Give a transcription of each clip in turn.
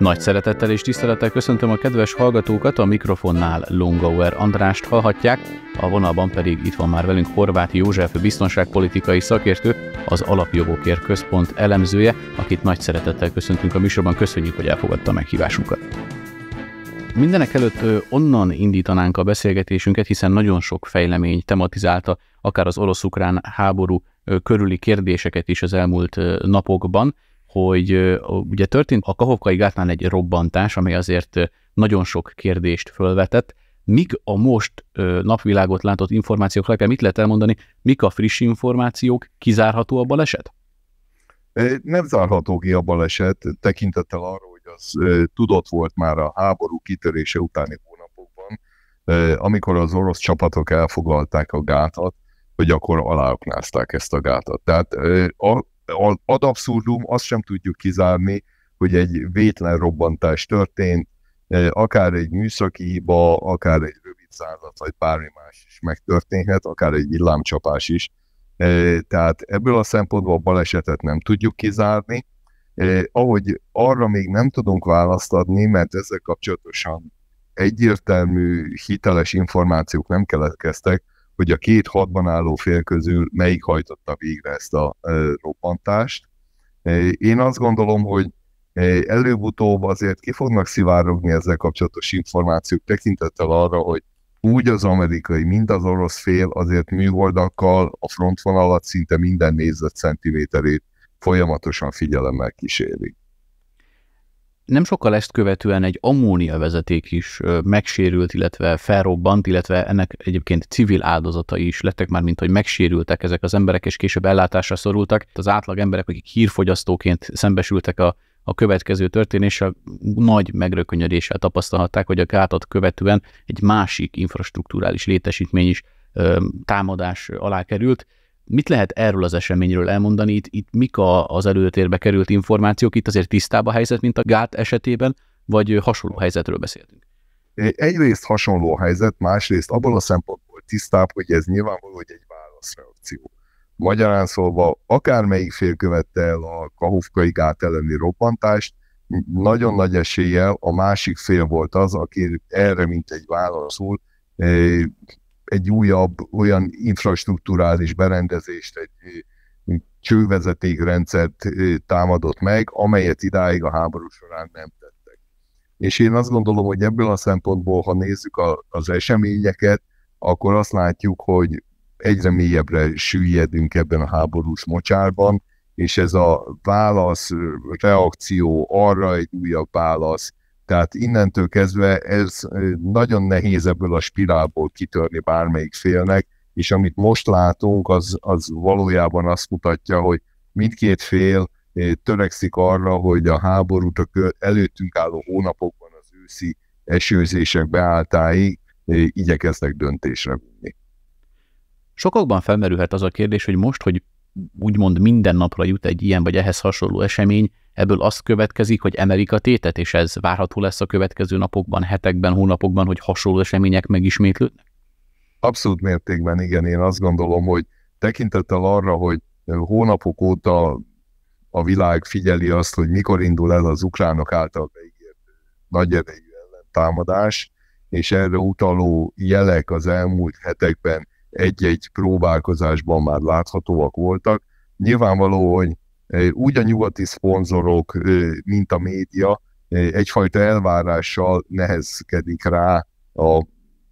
Nagy szeretettel és tisztelettel köszöntöm a kedves hallgatókat, a mikrofonnál Longauer Andrást hallhatják, a vonalban pedig itt van már velünk Horváth József, biztonságpolitikai szakértő, az Alapjogokért Központ elemzője, akit nagy szeretettel köszöntünk a műsorban, köszönjük, hogy elfogadta meghívásunkat. Mindenek előtt onnan indítanánk a beszélgetésünket, hiszen nagyon sok fejlemény tematizálta akár az orosz-ukrán háború körüli kérdéseket is az elmúlt napokban, hogy ugye történt a Kahovkai gátnál egy robbantás, amely azért nagyon sok kérdést fölvetett, mik a most napvilágot látott információk alapján, mit lehet elmondani, mik a friss információk, kizárható a baleset? Nem zárható ki a baleset, tekintettel arra, hogy az tudott volt már a háború kitörése utáni hónapokban, amikor az orosz csapatok elfoglalták a gátat, hogy akkor aláoknázták ezt a gátat. Tehát a, ad abszurdum, azt sem tudjuk kizárni, hogy egy vétlen robbantás történt, e, akár egy műszaki hiba, akár egy rövid zárlat, vagy bármi más is megtörténhet, akár egy villámcsapás is. E, tehát ebből a szempontból a balesetet nem tudjuk kizárni. E, ahogy arra még nem tudunk választ adni, mert ezzel kapcsolatosan egyértelmű, hiteles információk nem keletkeztek, hogy a két hadban álló fél közül melyik hajtotta végre ezt a robbantást? Én azt gondolom, hogy előbb-utóbb azért ki fognak szivárogni ezzel kapcsolatos információk tekintettel arra, hogy úgy az amerikai, mint az orosz fél azért műholdakkal a frontvonalat szinte minden négyzetcentiméterét folyamatosan figyelemmel kíséri nem sokkal ezt követően egy ammónia vezeték is megsérült, illetve felrobbant, illetve ennek egyébként civil áldozatai is lettek már, mint hogy megsérültek ezek az emberek, és később ellátásra szorultak. Az átlag emberek, akik hírfogyasztóként szembesültek a a következő történéssel, a nagy megrökönyödéssel tapasztalhatták, hogy a gátat követően egy másik infrastruktúrális létesítmény is ö, támadás alá került, Mit lehet erről az eseményről elmondani? Itt, itt mik a, az előtérbe került információk? Itt azért tisztább a helyzet, mint a gát esetében, vagy hasonló helyzetről beszéltünk? Egyrészt hasonló a helyzet, másrészt abból a szempontból tisztább, hogy ez nyilvánvaló, hogy egy válaszreakció. Magyarán szólva, akármelyik fél követte el a kahufkai gát elleni robbantást, nagyon nagy eséllyel a másik fél volt az, aki erre, mint egy válaszul, eh, egy újabb olyan infrastruktúrális berendezést, egy, egy csővezetékrendszert támadott meg, amelyet idáig a háború során nem tettek. És én azt gondolom, hogy ebből a szempontból, ha nézzük a, az eseményeket, akkor azt látjuk, hogy egyre mélyebbre süllyedünk ebben a háborús mocsárban, és ez a válasz, reakció, arra egy újabb válasz, tehát innentől kezdve ez nagyon nehéz ebből a spirálból kitörni bármelyik félnek, és amit most látunk, az, az valójában azt mutatja, hogy mindkét fél törekszik arra, hogy a háborút a előttünk álló hónapokban az őszi esőzések beálltáig igyekeznek döntésre vinni. Sokakban felmerülhet az a kérdés, hogy most, hogy úgymond minden napra jut egy ilyen vagy ehhez hasonló esemény, ebből azt következik, hogy emelik a tétet, és ez várható lesz a következő napokban, hetekben, hónapokban, hogy hasonló események megismétlődnek? Abszolút mértékben igen, én azt gondolom, hogy tekintettel arra, hogy hónapok óta a világ figyeli azt, hogy mikor indul el az ukránok által beígért nagy erejű ellentámadás, és erre utaló jelek az elmúlt hetekben egy-egy próbálkozásban már láthatóak voltak. Nyilvánvaló, hogy e, úgy a nyugati szponzorok, e, mint a média e, egyfajta elvárással nehezkedik rá a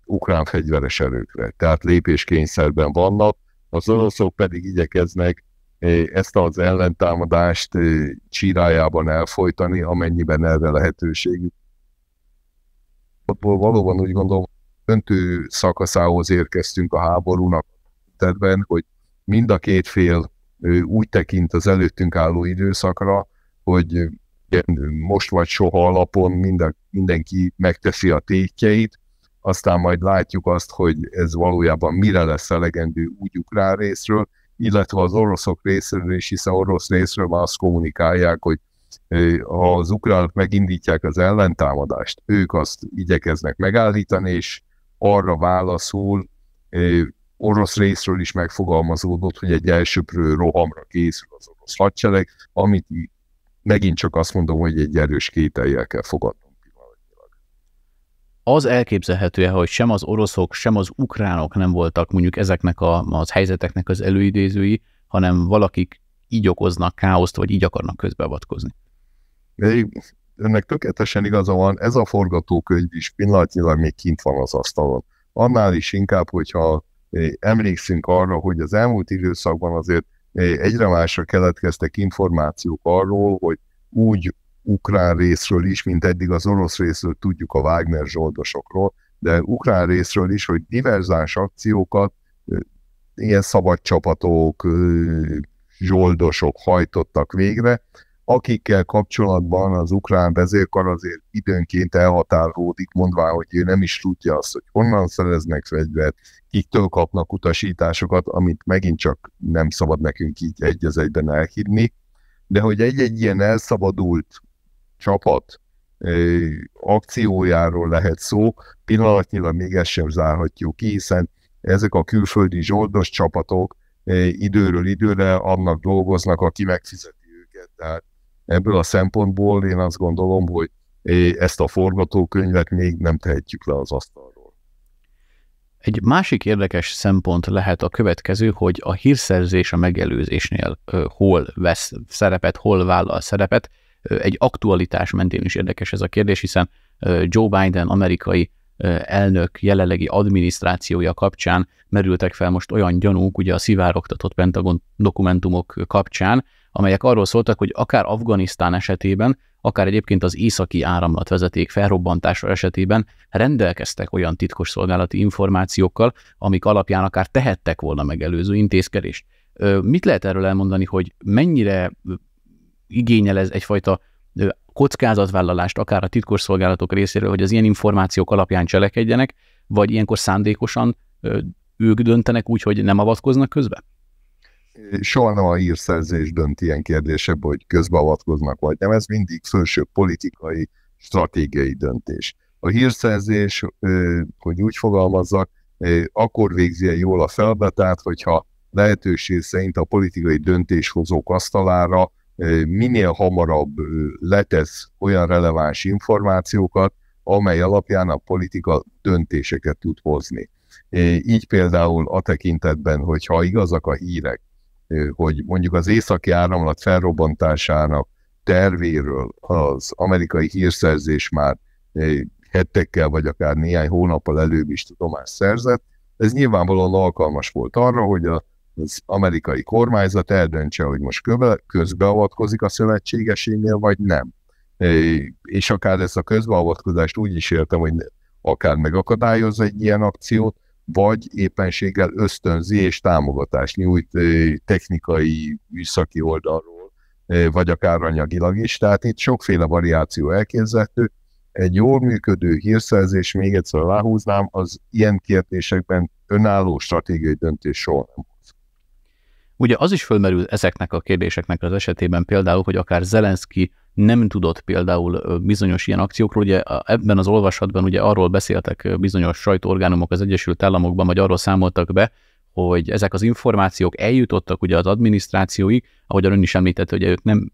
ukrán fegyveres erőkre. Tehát lépéskényszerben vannak, az oroszok pedig igyekeznek ezt az ellentámadást csírájában elfolytani, amennyiben erre lehetőségük. Valóban úgy gondolom, döntő szakaszához érkeztünk a háborúnak, tekintetben, hogy mind a két fél úgy tekint az előttünk álló időszakra, hogy most vagy soha alapon minden, mindenki megteszi a tétjeit, aztán majd látjuk azt, hogy ez valójában mire lesz elegendő úgy ukrán részről, illetve az oroszok részről is, hiszen orosz részről már azt kommunikálják, hogy ha az ukránok megindítják az ellentámadást, ők azt igyekeznek megállítani, és arra válaszul, orosz részről is megfogalmazódott, hogy egy elsőprő rohamra készül az orosz hadsereg, amit megint csak azt mondom, hogy egy erős kételjel kell fogadnunk Az elképzelhető -e, hogy sem az oroszok, sem az ukránok nem voltak mondjuk ezeknek a, az helyzeteknek az előidézői, hanem valakik így okoznak káoszt, vagy így akarnak közbeavatkozni? önnek tökéletesen igaza van, ez a forgatókönyv is pillanatnyilag még kint van az asztalon. Annál is inkább, hogyha eh, emlékszünk arra, hogy az elmúlt időszakban azért eh, egyre másra keletkeztek információk arról, hogy úgy ukrán részről is, mint eddig az orosz részről tudjuk a Wagner zsoldosokról, de ukrán részről is, hogy diverzáns akciókat eh, ilyen szabad csapatok, zsoldosok hajtottak végre, akikkel kapcsolatban az ukrán vezérkar azért időnként elhatárolódik, mondvá, hogy ő nem is tudja azt, hogy honnan szereznek fegyvert, kiktől kapnak utasításokat, amit megint csak nem szabad nekünk így egy az egyben elhívni, de hogy egy-egy ilyen elszabadult csapat akciójáról lehet szó, pillanatnyilag még ezt sem zárhatjuk ki, hiszen ezek a külföldi zsoldos csapatok időről időre annak dolgoznak, aki megfizeti őket. Tehát Ebből a szempontból én azt gondolom, hogy eh, ezt a forgatókönyvet még nem tehetjük le az asztalról. Egy másik érdekes szempont lehet a következő, hogy a hírszerzés a megelőzésnél hol vesz szerepet, hol vállal szerepet. Egy aktualitás mentén is érdekes ez a kérdés, hiszen Joe Biden amerikai elnök jelenlegi adminisztrációja kapcsán merültek fel most olyan gyanúk, ugye a szivárogtatott Pentagon dokumentumok kapcsán, amelyek arról szóltak, hogy akár Afganisztán esetében, akár egyébként az északi áramlat vezeték felrobbantása esetében rendelkeztek olyan titkos szolgálati információkkal, amik alapján akár tehettek volna megelőző intézkedést. Mit lehet erről elmondani, hogy mennyire igényel ez egyfajta kockázatvállalást akár a titkos szolgálatok részéről, hogy az ilyen információk alapján cselekedjenek, vagy ilyenkor szándékosan ők döntenek úgy, hogy nem avatkoznak közbe? soha a hírszerzés dönt ilyen kérdésebb, hogy közbeavatkoznak vagy nem, ez mindig felső politikai, stratégiai döntés. A hírszerzés, hogy úgy fogalmazzak, akkor végzi el jól a feladatát, hogyha lehetőség szerint a politikai döntéshozók asztalára minél hamarabb letesz olyan releváns információkat, amely alapján a politika döntéseket tud hozni. Így például a tekintetben, hogyha igazak a hírek, hogy mondjuk az északi áramlat felrobbantásának tervéről az amerikai hírszerzés már hetekkel, vagy akár néhány hónappal előbb is tudomást szerzett, ez nyilvánvalóan alkalmas volt arra, hogy az amerikai kormányzat eldöntse, hogy most közbeavatkozik a szövetségeségnél, vagy nem. És akár ezt a közbeavatkozást úgy is értem, hogy akár megakadályozza egy ilyen akciót, vagy éppenséggel ösztönzi és támogatást nyújt technikai, műszaki oldalról, vagy akár anyagilag is. Tehát itt sokféle variáció elképzelhető. Egy jól működő hírszerzés, még egyszer aláhúznám, az ilyen kérdésekben önálló stratégiai döntés soha nem Ugye az is fölmerül ezeknek a kérdéseknek az esetében például, hogy akár Zelenszky nem tudott például bizonyos ilyen akciókról, ugye ebben az olvasatban ugye arról beszéltek bizonyos sajtóorgánumok az Egyesült Államokban, vagy arról számoltak be, hogy ezek az információk eljutottak ugye az adminisztrációig, ahogyan ön is említette, hogy ők nem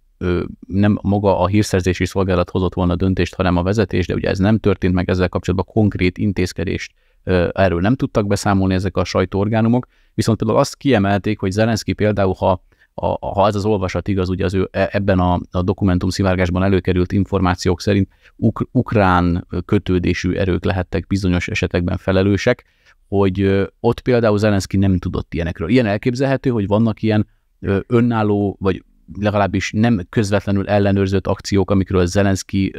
nem maga a hírszerzési szolgálat hozott volna döntést, hanem a vezetés, de ugye ez nem történt meg ezzel kapcsolatban konkrét intézkedést erről nem tudtak beszámolni ezek a sajtóorgánumok, Viszont például azt kiemelték, hogy Zelenszky például, ha a, ha ez az olvasat igaz, ugye az ő e, ebben a, a dokumentum szivárgásban előkerült információk szerint uk, ukrán kötődésű erők lehettek bizonyos esetekben felelősek, hogy ott például Zelenszky nem tudott ilyenekről. Ilyen elképzelhető, hogy vannak ilyen önálló, vagy legalábbis nem közvetlenül ellenőrzött akciók, amikről Zelenszky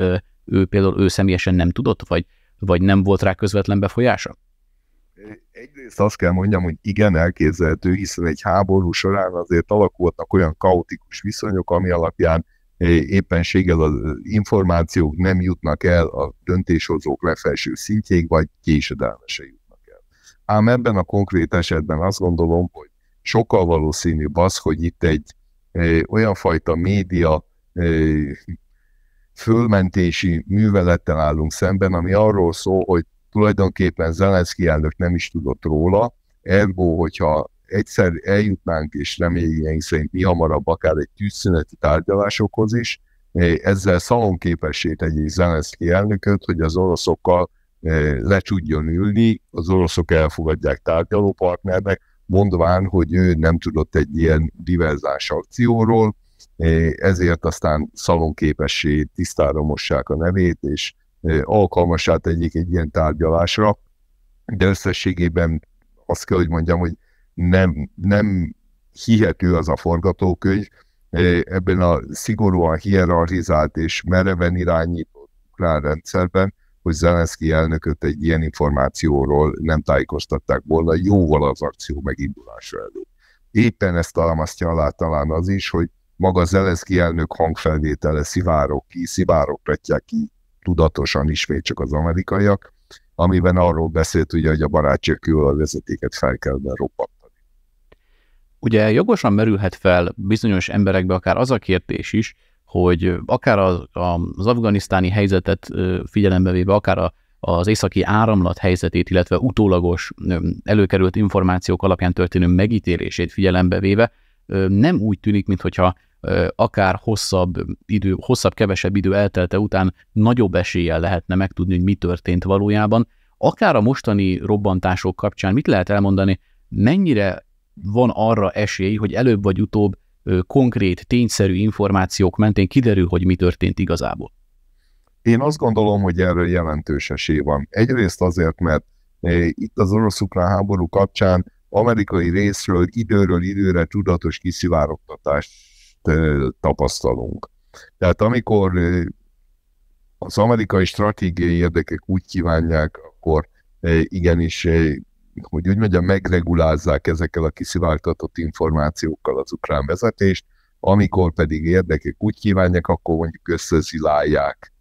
ő például ő személyesen nem tudott, vagy, vagy nem volt rá közvetlen befolyása? Egyrészt azt kell mondjam, hogy igen, elképzelhető, hiszen egy háború során azért alakultak olyan kaotikus viszonyok, ami alapján eh, éppenséggel az eh, információk nem jutnak el a döntéshozók lefelső szintjéig, vagy se jutnak el. Ám ebben a konkrét esetben azt gondolom, hogy sokkal valószínűbb az, hogy itt egy eh, olyan fajta média fölmentési művelettel állunk szemben, ami arról szól, hogy tulajdonképpen Zelenszki elnök nem is tudott róla, ergo, hogyha egyszer eljutnánk, és reményeink szerint mi hamarabb akár egy tűzszüneti tárgyalásokhoz is, eh, ezzel szalonképessé tegyék Zelenszki elnököt, hogy az oroszokkal eh, le tudjon ülni, az oroszok elfogadják tárgyalópartnernek, mondván, hogy ő nem tudott egy ilyen diverzás akcióról, eh, ezért aztán szalonképessé tisztára mossák a nevét, és alkalmasá tegyék egy ilyen tárgyalásra, de összességében azt kell, hogy mondjam, hogy nem, nem hihető az a forgatókönyv, ebben a szigorúan hierarchizált és mereven irányított ukrán rendszerben, hogy Zelenszky elnököt egy ilyen információról nem tájékoztatták volna jóval az akció megindulása előtt. Éppen ezt támasztja alá talán az is, hogy maga Zelenszky elnök hangfelvétele szivárok ki, szivároktatják ki tudatosan ismét csak az amerikaiak, amiben arról beszélt, ugye, hogy a barátság vezetéket fel kell roppantani. Ugye jogosan merülhet fel bizonyos emberekbe akár az a kérdés is, hogy akár az, az afganisztáni helyzetet figyelembe véve, akár a, az északi áramlat helyzetét, illetve utólagos előkerült információk alapján történő megítélését figyelembe véve, nem úgy tűnik, mintha akár hosszabb idő, hosszabb, kevesebb idő eltelte után nagyobb eséllyel lehetne megtudni, hogy mi történt valójában. Akár a mostani robbantások kapcsán mit lehet elmondani, mennyire van arra esély, hogy előbb vagy utóbb konkrét, tényszerű információk mentén kiderül, hogy mi történt igazából? Én azt gondolom, hogy erről jelentős esély van. Egyrészt azért, mert itt az orosz-ukrán háború kapcsán amerikai részről időről időre tudatos kiszivárogtatás tapasztalunk. Tehát amikor az amerikai stratégiai érdekek úgy kívánják, akkor igenis, hogy úgy mondjam, megregulázzák ezekkel a kiszivárgtatott információkkal az ukrán vezetést, amikor pedig érdekek úgy kívánják, akkor mondjuk összezilálják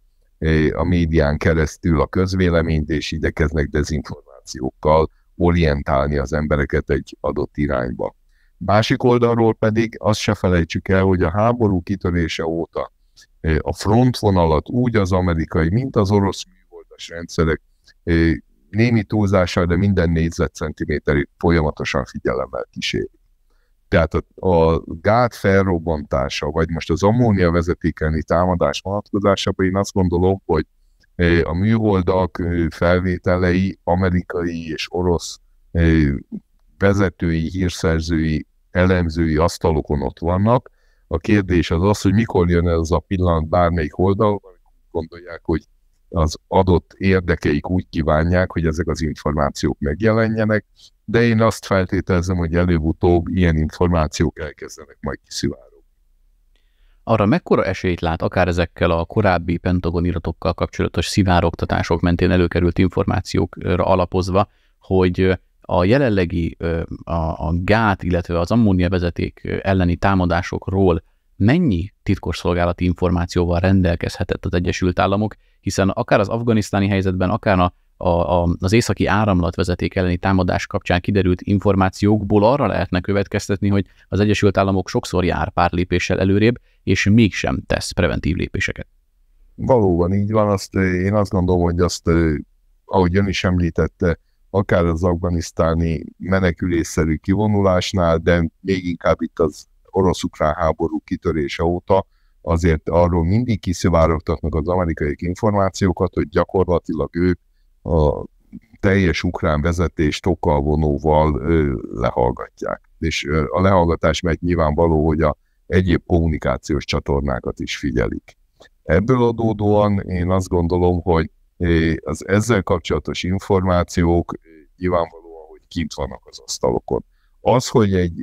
a médián keresztül a közvéleményt, és idekeznek dezinformációkkal orientálni az embereket egy adott irányba. Másik oldalról pedig azt se felejtsük el, hogy a háború kitörése óta eh, a frontvonalat úgy az amerikai, mint az orosz műholdas rendszerek eh, némi túlzással, de minden négyzetcentiméterét folyamatosan figyelemmel kíséri. Tehát a, a gát felrobbantása, vagy most az ammónia vezetékelni támadás vonatkozásában én azt gondolom, hogy eh, a műholdak felvételei amerikai és orosz vezetői, hírszerzői elemzői asztalokon ott vannak. A kérdés az az, hogy mikor jön ez a pillanat bármelyik oldalon, amikor gondolják, hogy az adott érdekeik úgy kívánják, hogy ezek az információk megjelenjenek, de én azt feltételezem, hogy előbb-utóbb ilyen információk elkezdenek majd kiszivárogni. Arra mekkora esélyt lát akár ezekkel a korábbi Pentagon iratokkal kapcsolatos szivárogtatások mentén előkerült információkra alapozva, hogy a jelenlegi a, a gát, illetve az ammónia vezeték elleni támadásokról mennyi szolgálati információval rendelkezhetett az Egyesült Államok, hiszen akár az afganisztáni helyzetben, akár a, a, a, az északi áramlatvezeték elleni támadás kapcsán kiderült információkból arra lehetne következtetni, hogy az Egyesült Államok sokszor jár pár lépéssel előrébb, és mégsem tesz preventív lépéseket. Valóban így van, azt én azt gondolom, hogy azt, ahogy ön is említette, akár az afganisztáni menekülésszerű kivonulásnál, de még inkább itt az orosz-ukrán háború kitörése óta, azért arról mindig kiszivárogtatnak az amerikai információkat, hogy gyakorlatilag ők a teljes ukrán vezetés tokkal vonóval lehallgatják. És a lehallgatás megy nyilvánvaló, hogy a egyéb kommunikációs csatornákat is figyelik. Ebből adódóan én azt gondolom, hogy az ezzel kapcsolatos információk nyilvánvalóan, hogy kint vannak az asztalokon. Az, hogy egy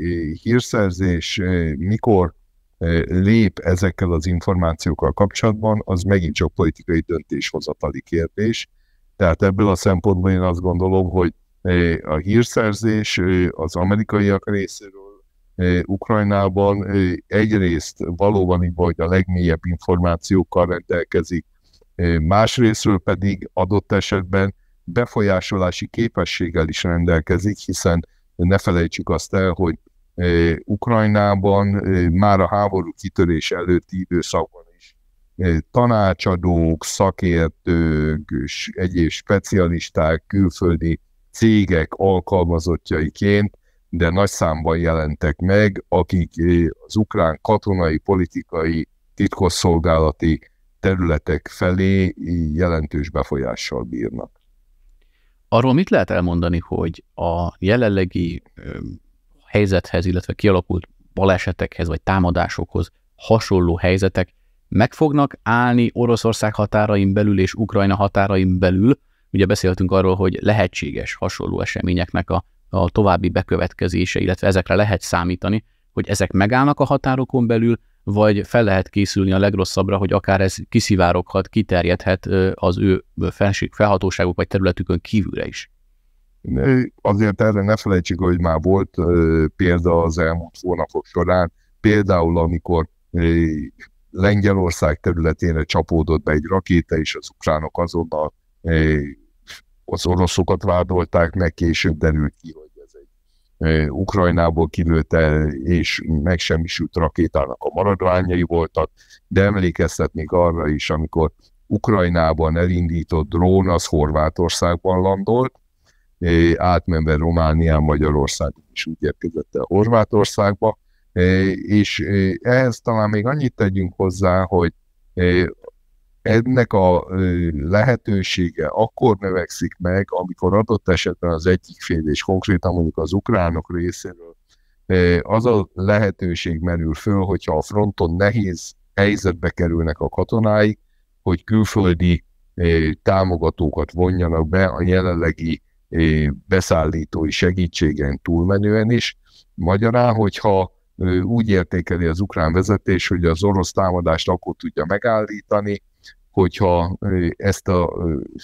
hírszerzés mikor lép ezekkel az információkkal kapcsolatban, az megint csak politikai döntéshozatali kérdés. Tehát ebből a szempontból én azt gondolom, hogy a hírszerzés az amerikaiak részéről Ukrajnában egyrészt valóban így, hogy a legmélyebb információkkal rendelkezik másrésztről pedig adott esetben befolyásolási képességgel is rendelkezik, hiszen ne felejtsük azt el, hogy Ukrajnában már a háború kitörés előtti időszakban is tanácsadók, szakértők, és egyéb specialisták, külföldi cégek alkalmazottjaiként, de nagy számban jelentek meg, akik az ukrán katonai, politikai, titkosszolgálati területek felé jelentős befolyással bírnak. Arról mit lehet elmondani, hogy a jelenlegi helyzethez, illetve kialakult balesetekhez vagy támadásokhoz hasonló helyzetek meg fognak állni Oroszország határain belül és Ukrajna határain belül? Ugye beszéltünk arról, hogy lehetséges hasonló eseményeknek a, a további bekövetkezése, illetve ezekre lehet számítani, hogy ezek megállnak a határokon belül, vagy fel lehet készülni a legrosszabbra, hogy akár ez kiszivároghat, kiterjedhet az ő felhatóságok felhatóságuk vagy területükön kívülre is. Azért erre ne felejtsük, hogy már volt példa az elmúlt hónapok során, például amikor Lengyelország területére csapódott be egy rakéta, és az ukránok azonnal az oroszokat vádolták meg, később derült ki, Ukrajnából el, és megsemmisült rakétának a maradványai voltak, de emlékeztetnék arra is, amikor Ukrajnában elindított drón az Horvátországban landolt, átmenve Románián, Magyarország is úgy érkezett el Horvátországba, és ehhez talán még annyit tegyünk hozzá, hogy ennek a lehetősége akkor növekszik meg, amikor adott esetben az egyik fél, és konkrétan mondjuk az ukránok részéről, az a lehetőség merül föl, hogyha a fronton nehéz helyzetbe kerülnek a katonáik, hogy külföldi támogatókat vonjanak be a jelenlegi beszállítói segítségen túlmenően is. Magyarán, hogyha úgy értékeli az ukrán vezetés, hogy az orosz támadást akkor tudja megállítani, hogyha ezt a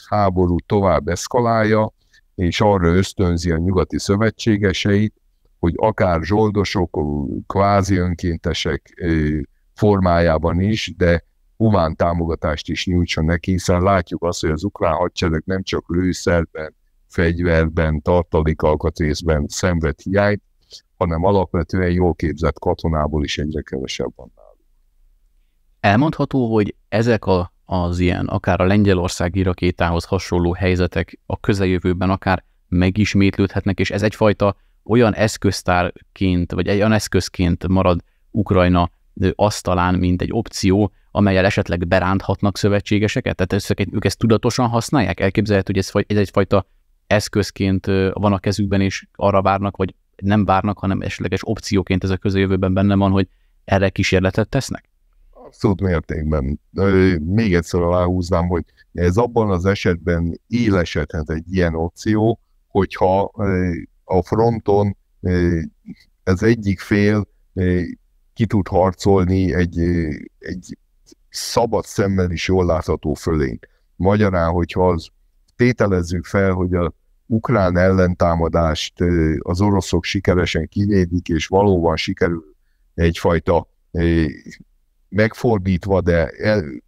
háború tovább eszkalálja, és arra ösztönzi a nyugati szövetségeseit, hogy akár zsoldosok, kvázi önkéntesek formájában is, de humán támogatást is nyújtson neki, hiszen látjuk azt, hogy az ukrán hadsereg nem csak lőszerben, fegyverben, alkatrészben szenved hiányt, hanem alapvetően jól képzett katonából is egyre kevesebb van náluk. Elmondható, hogy ezek a az ilyen akár a lengyelországi rakétához hasonló helyzetek a közeljövőben akár megismétlődhetnek, és ez egyfajta olyan eszköztárként, vagy egy olyan eszközként marad Ukrajna asztalán, mint egy opció, amelyel esetleg beránthatnak szövetségeseket? Tehát ezt, ők ezt tudatosan használják? Elképzelhető, hogy ez, ez egyfajta eszközként van a kezükben, és arra várnak, vagy nem várnak, hanem esetleges opcióként ez a közeljövőben benne van, hogy erre kísérletet tesznek? Abszolút mértékben. Még egyszer aláhúznám, hogy ez abban az esetben élesedhet egy ilyen opció, hogyha a fronton ez egyik fél ki tud harcolni egy, egy szabad szemmel is jól látható fölényt. Magyarán, hogyha az tételezzük fel, hogy a ukrán ellentámadást az oroszok sikeresen kivédik, és valóban sikerül egyfajta megfordítva, de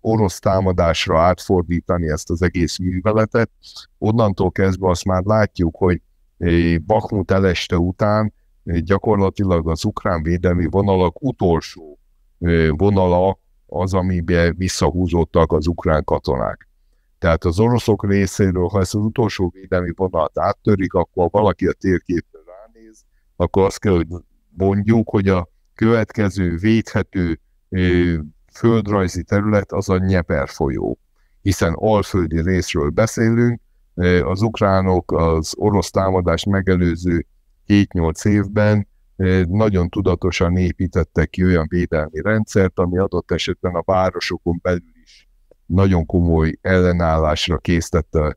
orosz támadásra átfordítani ezt az egész műveletet. Onnantól kezdve azt már látjuk, hogy eh, Bakmut eleste után eh, gyakorlatilag az ukrán védelmi vonalak utolsó eh, vonala az, amiben visszahúzódtak az ukrán katonák. Tehát az oroszok részéről, ha ezt az utolsó védelmi vonalat áttörik, akkor valaki a térképre ránéz, akkor azt kell, hogy mondjuk, hogy a következő védhető földrajzi terület az a Nyeper folyó, hiszen alföldi részről beszélünk, az ukránok az orosz támadást megelőző 7-8 évben nagyon tudatosan építettek ki olyan védelmi rendszert, ami adott esetben a városokon belül is nagyon komoly ellenállásra késztette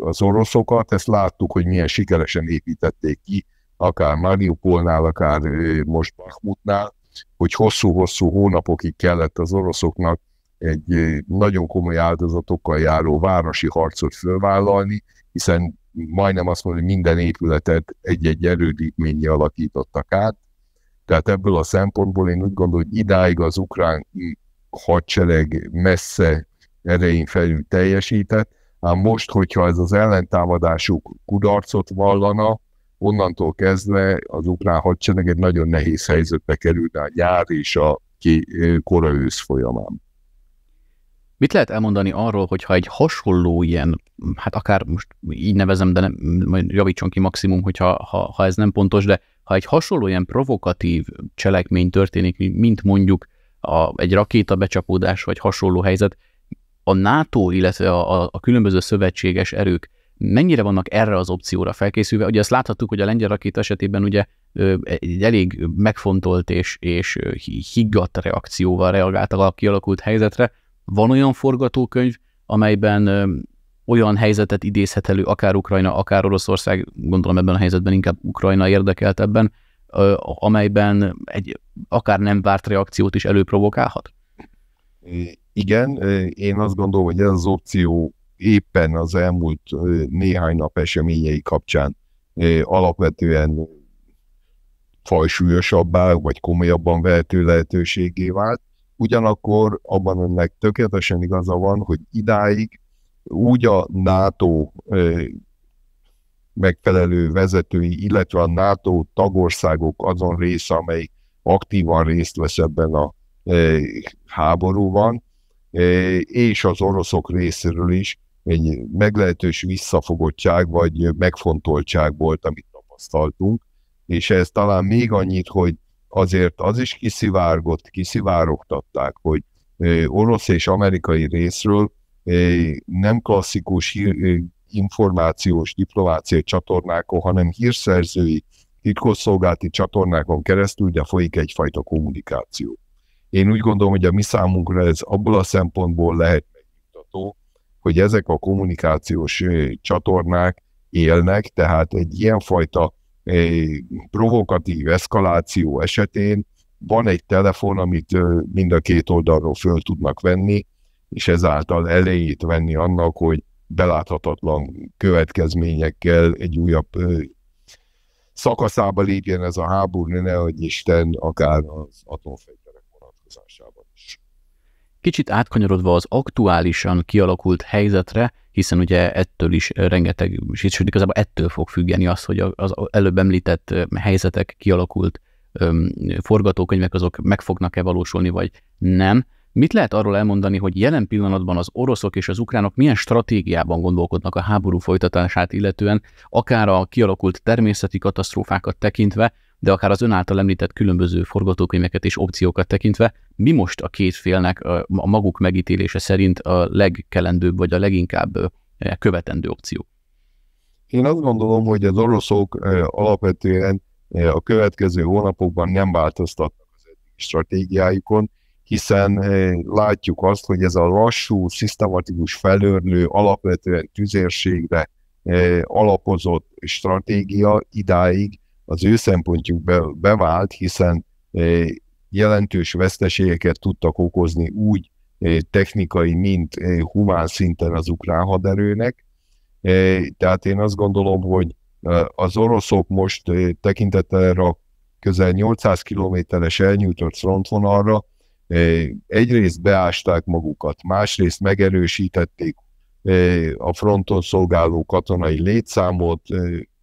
az oroszokat. Ezt láttuk, hogy milyen sikeresen építették ki, akár Mariupolnál, akár most Bakhmutnál, hogy hosszú-hosszú hónapokig kellett az oroszoknak egy eh, nagyon komoly áldozatokkal járó városi harcot fölvállalni, hiszen majdnem azt mondom, hogy minden épületet egy-egy erődítményi alakítottak át. Tehát ebből a szempontból én úgy gondolom, hogy idáig az ukrán hadsereg messze erején felül teljesített, ám most, hogyha ez az ellentámadásuk kudarcot vallana, onnantól kezdve az ukrán hadsereg egy nagyon nehéz helyzetbe került a nyár és a ki, kora ősz folyamán. Mit lehet elmondani arról, hogyha egy hasonló ilyen, hát akár most így nevezem, de nem, majd javítson ki maximum, hogyha, ha, ha ez nem pontos, de ha egy hasonló ilyen provokatív cselekmény történik, mint mondjuk a, egy rakéta becsapódás vagy hasonló helyzet, a NATO, illetve a, a, a különböző szövetséges erők mennyire vannak erre az opcióra felkészülve. Ugye azt láthattuk, hogy a lengyel rakét esetében ugye egy elég megfontolt és, és higgadt reakcióval reagáltak a kialakult helyzetre. Van olyan forgatókönyv, amelyben olyan helyzetet idézhet elő akár Ukrajna, akár Oroszország, gondolom ebben a helyzetben inkább Ukrajna érdekelt ebben, amelyben egy akár nem várt reakciót is előprovokálhat? Igen, én azt gondolom, hogy ez az opció éppen az elmúlt néhány nap eseményei kapcsán alapvetően fajsúlyosabbá vagy komolyabban vehető lehetőségé vált. Ugyanakkor abban önnek tökéletesen igaza van, hogy idáig úgy a NATO megfelelő vezetői, illetve a NATO tagországok azon része, amely aktívan részt vesz ebben a háborúban, és az oroszok részéről is egy meglehetős visszafogottság vagy megfontoltság volt, amit tapasztaltunk, és ez talán még annyit, hogy azért az is kiszivárgott, kiszivárogtatták, hogy orosz és amerikai részről nem klasszikus információs, diplomáciai csatornákon, hanem hírszerzői, titkosszolgálati csatornákon keresztül, de folyik egyfajta kommunikáció. Én úgy gondolom, hogy a mi számunkra ez abból a szempontból lehet hogy ezek a kommunikációs csatornák élnek, tehát egy ilyenfajta provokatív eszkaláció esetén van egy telefon, amit mind a két oldalról föl tudnak venni, és ezáltal elejét venni annak, hogy beláthatatlan következményekkel egy újabb szakaszába lépjen ez a háború, ne hogy Isten, akár az atomfegyverek vonatkozásában is. Kicsit átkanyarodva az aktuálisan kialakult helyzetre, hiszen ugye ettől is rengeteg, és igazából ettől fog függeni az, hogy az előbb említett helyzetek kialakult forgatókönyvek azok meg fognak-e valósulni, vagy nem. Mit lehet arról elmondani, hogy jelen pillanatban az oroszok és az ukránok milyen stratégiában gondolkodnak a háború folytatását illetően, akár a kialakult természeti katasztrófákat tekintve, de akár az ön által említett különböző forgatókönyveket és opciókat tekintve, mi most a két félnek a maguk megítélése szerint a legkelendőbb vagy a leginkább követendő opció? Én azt gondolom, hogy az oroszok alapvetően a következő hónapokban nem változtatnak az eddig stratégiájukon, hiszen látjuk azt, hogy ez a lassú, szisztematikus felörlő, alapvetően tüzérségre alapozott stratégia idáig az ő szempontjuk be, bevált, hiszen e, jelentős veszteségeket tudtak okozni úgy e, technikai, mint e, humán szinten az ukrán haderőnek. Tehát én azt gondolom, hogy az oroszok most tekintettel erre a közel 800 kilométeres elnyújtott frontvonalra egyrészt beásták magukat, másrészt megerősítették a fronton szolgáló katonai létszámot,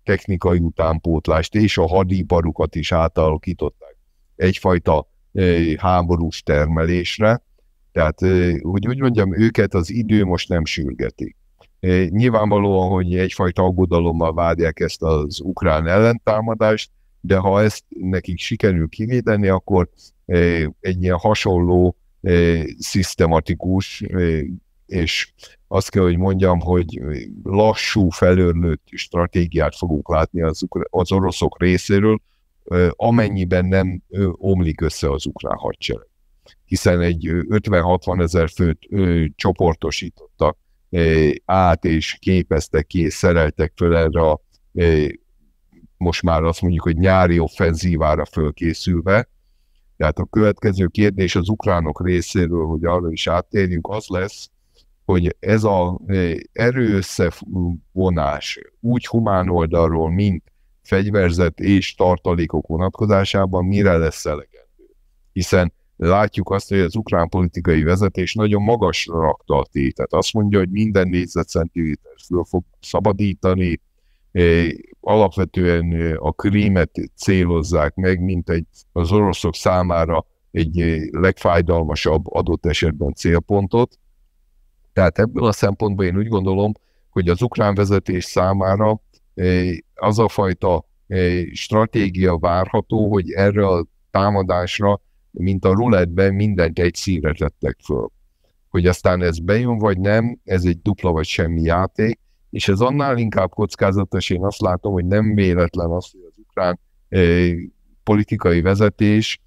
technikai utánpótlást és a hadiparukat is átalakították egyfajta e, háborús termelésre. Tehát, e, hogy úgy mondjam, őket az idő most nem sürgeti. E, nyilvánvalóan, hogy egyfajta aggodalommal várják ezt az ukrán ellentámadást, de ha ezt nekik sikerül kivédeni, akkor egy ilyen hasonló szisztematikus és azt kell, hogy mondjam, hogy lassú, felörlőtt stratégiát fogunk látni az, az oroszok részéről, amennyiben nem omlik össze az ukrán hadsereg. Hiszen egy 50-60 ezer főt csoportosítottak át, és képeztek ki, és szereltek föl erre a most már azt mondjuk, hogy nyári offenzívára fölkészülve. Tehát a következő kérdés az ukránok részéről, hogy arra is áttérjünk, az lesz, hogy ez a eh, erőösszevonás úgy humán oldalról, mint fegyverzet és tartalékok vonatkozásában mire lesz elegendő. Hiszen látjuk azt, hogy az ukrán politikai vezetés nagyon magasra rakta a tétet. Azt mondja, hogy minden négyzetcentiméter föl fog szabadítani, eh, alapvetően eh, a krímet célozzák meg, mint egy az oroszok számára egy legfájdalmasabb adott esetben célpontot, tehát ebből a szempontból én úgy gondolom, hogy az ukrán vezetés számára eh, az a fajta eh, stratégia várható, hogy erre a támadásra, mint a rulettben mindent egy színre tettek föl. Hogy aztán ez bejön vagy nem, ez egy dupla vagy semmi játék, és ez annál inkább kockázatos, én azt látom, hogy nem véletlen az, hogy az ukrán eh, politikai vezetés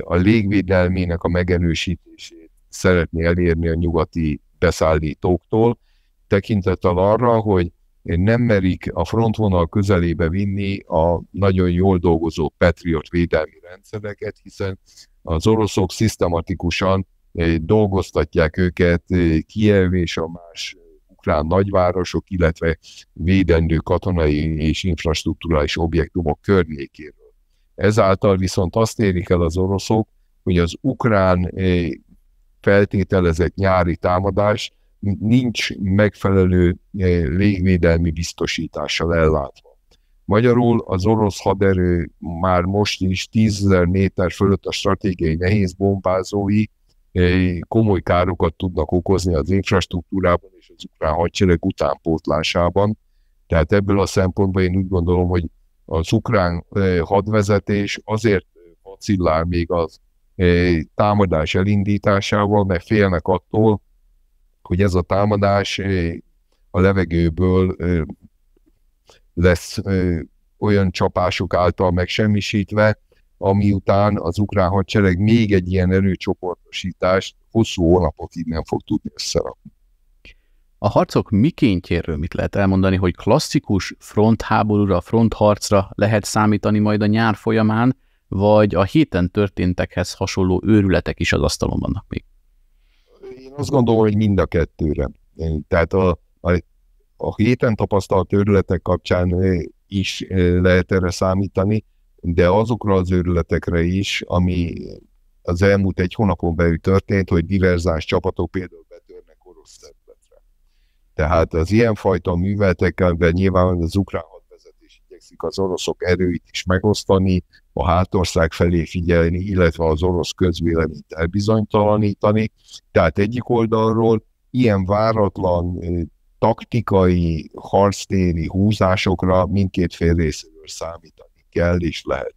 a légvédelmének a megerősítését szeretné elérni a nyugati beszállítóktól, tekintettel arra, hogy nem merik a frontvonal közelébe vinni a nagyon jól dolgozó Patriot védelmi rendszereket, hiszen az oroszok szisztematikusan eh, dolgoztatják őket eh, Kiev és a más eh, ukrán nagyvárosok, illetve védendő katonai és infrastruktúrális objektumok környékéről. Ezáltal viszont azt érik el az oroszok, hogy az ukrán feltételezett nyári támadás, nincs megfelelő eh, légvédelmi biztosítással ellátva. Magyarul az orosz haderő már most is 10.000 méter fölött a stratégiai nehéz bombázói eh, komoly károkat tudnak okozni az infrastruktúrában és az ukrán hadsereg utánpótlásában. Tehát ebből a szempontból én úgy gondolom, hogy az ukrán eh, hadvezetés azért vacillál még az támadás elindításával, mert félnek attól, hogy ez a támadás a levegőből lesz olyan csapások által megsemmisítve, ami után az ukrán hadsereg még egy ilyen erőcsoportosítást hosszú hónapokig nem fog tudni összerakni. A harcok mikéntjéről mit lehet elmondani, hogy klasszikus frontháborúra, frontharcra lehet számítani majd a nyár folyamán, vagy a héten történtekhez hasonló őrületek is az asztalon vannak még? Én azt gondolom, hogy mind a kettőre. Tehát a, a, a héten tapasztalt őrületek kapcsán is lehet erre számítani, de azokra az őrületekre is, ami az elmúlt egy hónapon belül történt, hogy diverzáns csapatok például betörnek orosz területre. Tehát az ilyenfajta műveletekkel, nyilván az ukrán igyekszik az oroszok erőit is megosztani, a hátország felé figyelni, illetve az orosz közvéleményt elbizonytalanítani. Tehát egyik oldalról ilyen váratlan taktikai, harctéri húzásokra mindkét fél részéről számítani kell és lehet.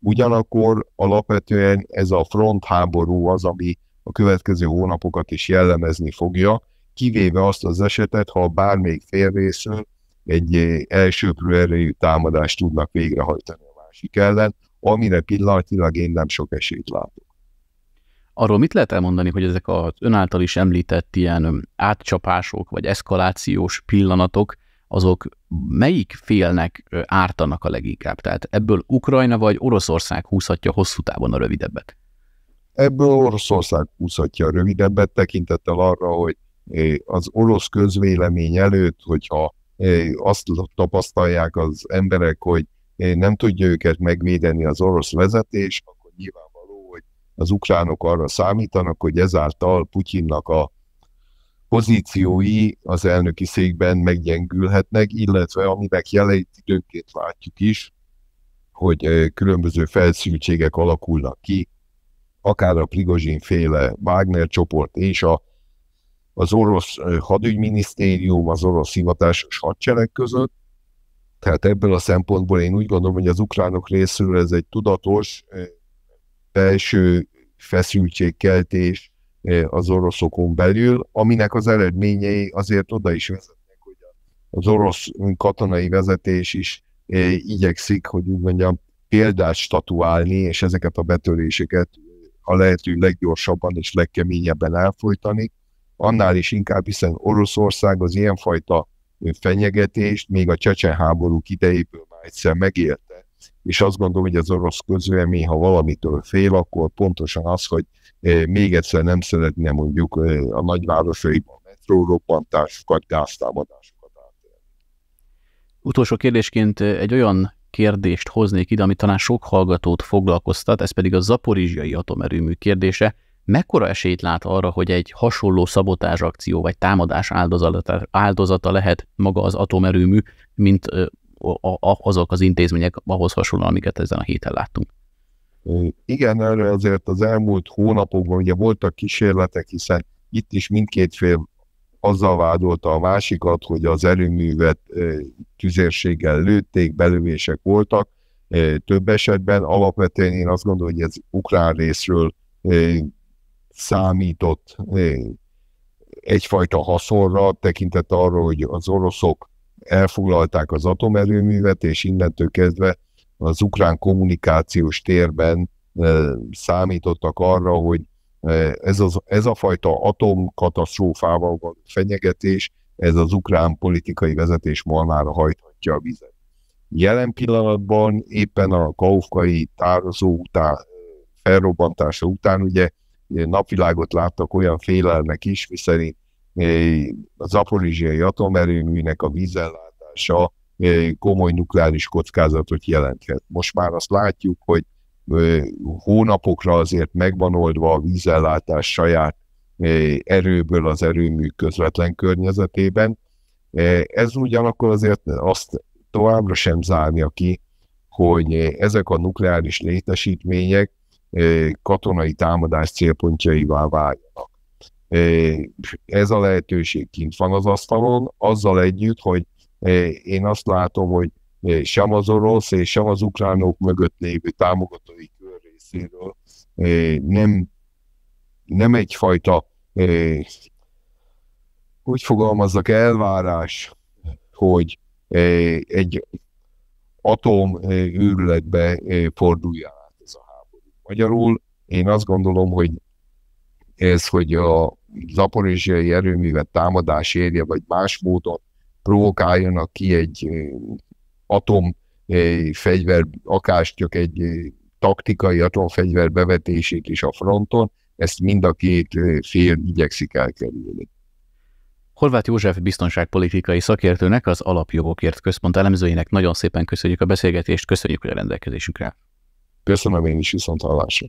Ugyanakkor alapvetően ez a frontháború az, ami a következő hónapokat is jellemezni fogja, kivéve azt az esetet, ha bármelyik fél részről egy eh, elsőprő erejű támadást tudnak végrehajtani a másik ellen, amire pillanatilag én nem sok esélyt látok. Arról mit lehet elmondani, hogy ezek az önáltal is említett ilyen átcsapások vagy eszkalációs pillanatok, azok melyik félnek ártanak a leginkább? Tehát ebből Ukrajna vagy Oroszország húzhatja hosszú távon a rövidebbet? Ebből Oroszország húzhatja a rövidebbet tekintettel arra, hogy eh, az orosz közvélemény előtt, hogyha azt tapasztalják az emberek, hogy nem tudja őket megvédeni az orosz vezetés, akkor nyilvánvaló, hogy az ukránok arra számítanak, hogy ezáltal Putyinnak a pozíciói az elnöki székben meggyengülhetnek, illetve amiben jeleit időnként látjuk is, hogy különböző felszültségek alakulnak ki, akár a Prigozsin féle Wagner csoport és a az orosz hadügyminisztérium, az orosz hivatásos hadsereg között. Tehát ebből a szempontból én úgy gondolom, hogy az ukránok részéről ez egy tudatos belső feszültségkeltés az oroszokon belül, aminek az eredményei azért oda is vezetnek, hogy az orosz katonai vezetés is igyekszik, hogy úgy mondjam, példát statuálni, és ezeket a betöréseket a lehető leggyorsabban és legkeményebben elfolytani annál is inkább, hiszen Oroszország az ilyenfajta fenyegetést még a csecsen háború idejéből már egyszer megélte, és azt gondolom, hogy az orosz közvélemény, ha valamitől fél, akkor pontosan az, hogy eh, még egyszer nem szeretne mondjuk eh, a nagyvárosaiban metróropantásokat, gáztámadásokat átélni. Utolsó kérdésként eh, egy olyan kérdést hoznék ide, ami talán sok hallgatót foglalkoztat, ez pedig a zaporizsiai atomerőmű kérdése mekkora esélyt lát arra, hogy egy hasonló szabotás akció vagy támadás áldozata, áldozata lehet maga az atomerőmű, mint azok az intézmények ahhoz hasonlóan, amiket ezen a héten láttunk? Igen, erre azért az elmúlt hónapokban ugye voltak kísérletek, hiszen itt is mindkét fél azzal vádolta a másikat, hogy az erőművet tüzérséggel lőtték, belövések voltak több esetben. Alapvetően én azt gondolom, hogy ez ukrán részről számított egyfajta haszonra, tekintett arra, hogy az oroszok elfoglalták az atomerőművet, és innentől kezdve az ukrán kommunikációs térben számítottak arra, hogy ez, az, ez a fajta atomkatasztrófával való fenyegetés, ez az ukrán politikai vezetés malmára hajthatja a vizet. Jelen pillanatban éppen a kaufkai tározó után, felrobbantása után ugye napvilágot láttak olyan félelmek is, miszerint eh, a zaporizsiai atomerőműnek a vízellátása eh, komoly nukleáris kockázatot jelenthet. Most már azt látjuk, hogy eh, hónapokra azért megvan oldva a vízellátás saját erőből az erőmű közvetlen környezetében. Ez ugyanakkor azért azt továbbra sem zárja ki, hogy ezek a nukleáris létesítmények katonai támadás célpontjaivá váljanak. Ez a lehetőség kint van az asztalon, azzal együtt, hogy én azt látom, hogy sem az orosz és sem az ukránok mögött lévő támogatói kör részéről nem, nem egyfajta, hogy fogalmazzak, elvárás, hogy egy atom őrületbe forduljál Magyarul én azt gondolom, hogy ez, hogy a zaporizsiai erőművet támadás érje, vagy más módon provokáljanak ki egy atom fegyver, akár csak egy taktikai atomfegyver bevetését is a fronton, ezt mind a két fél igyekszik elkerülni. Horváth József biztonságpolitikai szakértőnek, az Alapjogokért Központ elemzőjének nagyon szépen köszönjük a beszélgetést, köszönjük, hogy a rendelkezésünkre personalmente Santa Lacha.